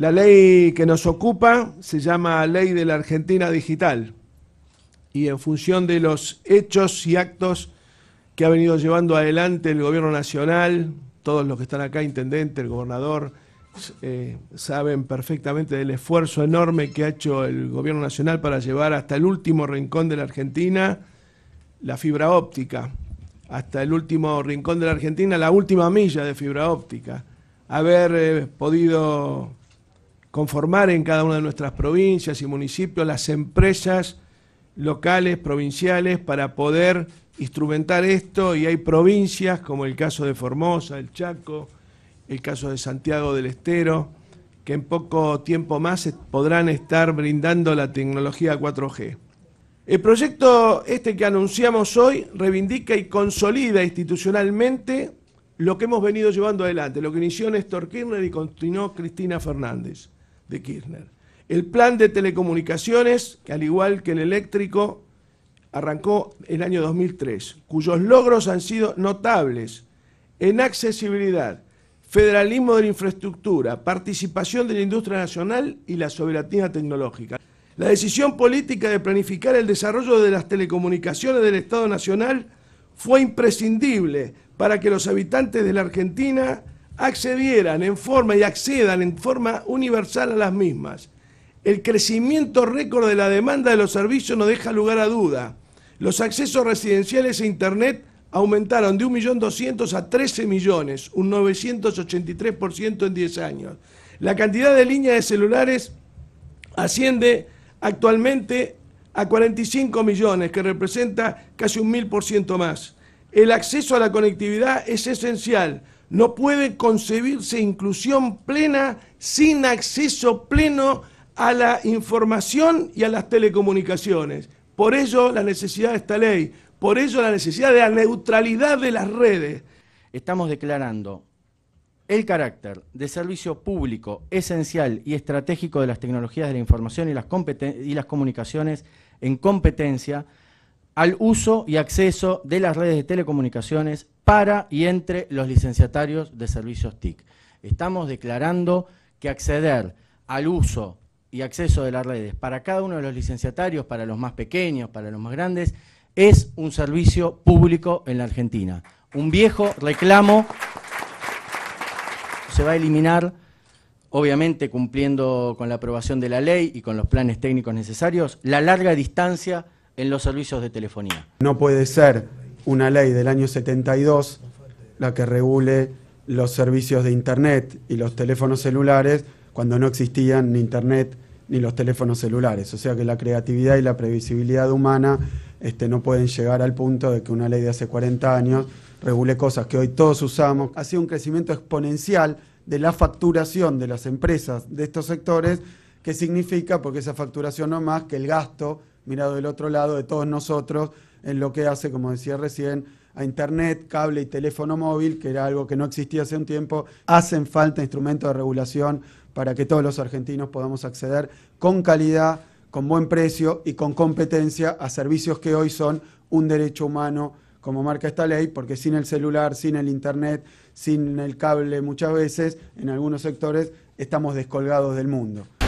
La ley que nos ocupa se llama Ley de la Argentina Digital y en función de los hechos y actos que ha venido llevando adelante el gobierno nacional, todos los que están acá, intendente, el gobernador, eh, saben perfectamente del esfuerzo enorme que ha hecho el gobierno nacional para llevar hasta el último rincón de la Argentina la fibra óptica, hasta el último rincón de la Argentina la última milla de fibra óptica, haber eh, podido conformar en cada una de nuestras provincias y municipios las empresas locales, provinciales, para poder instrumentar esto y hay provincias como el caso de Formosa, el Chaco, el caso de Santiago del Estero, que en poco tiempo más podrán estar brindando la tecnología 4G. El proyecto este que anunciamos hoy reivindica y consolida institucionalmente lo que hemos venido llevando adelante, lo que inició Néstor Kirchner y continuó Cristina Fernández de Kirchner. El plan de telecomunicaciones, que al igual que el eléctrico, arrancó el año 2003, cuyos logros han sido notables en accesibilidad, federalismo de la infraestructura, participación de la industria nacional y la soberanía tecnológica. La decisión política de planificar el desarrollo de las telecomunicaciones del Estado Nacional fue imprescindible para que los habitantes de la Argentina accedieran en forma y accedan en forma universal a las mismas. El crecimiento récord de la demanda de los servicios no deja lugar a duda. Los accesos residenciales e Internet aumentaron de 1.200.000 a 13 millones, un 983% en 10 años. La cantidad de líneas de celulares asciende actualmente a 45 millones, que representa casi un 1.000% más. El acceso a la conectividad es esencial no puede concebirse inclusión plena sin acceso pleno a la información y a las telecomunicaciones. Por ello la necesidad de esta ley, por ello la necesidad de la neutralidad de las redes. Estamos declarando el carácter de servicio público esencial y estratégico de las tecnologías de la información y las, y las comunicaciones en competencia al uso y acceso de las redes de telecomunicaciones para y entre los licenciatarios de servicios TIC. Estamos declarando que acceder al uso y acceso de las redes para cada uno de los licenciatarios, para los más pequeños, para los más grandes, es un servicio público en la Argentina. Un viejo reclamo se va a eliminar, obviamente cumpliendo con la aprobación de la ley y con los planes técnicos necesarios, la larga distancia en los servicios de telefonía. No puede ser una ley del año 72 la que regule los servicios de Internet y los teléfonos celulares cuando no existían ni Internet ni los teléfonos celulares. O sea que la creatividad y la previsibilidad humana este, no pueden llegar al punto de que una ley de hace 40 años regule cosas que hoy todos usamos. Ha sido un crecimiento exponencial de la facturación de las empresas de estos sectores, que significa, porque esa facturación no más, que el gasto mirado del otro lado de todos nosotros, en lo que hace, como decía recién, a Internet, cable y teléfono móvil, que era algo que no existía hace un tiempo, hacen falta instrumentos de regulación para que todos los argentinos podamos acceder con calidad, con buen precio y con competencia a servicios que hoy son un derecho humano, como marca esta ley, porque sin el celular, sin el Internet, sin el cable muchas veces, en algunos sectores, estamos descolgados del mundo.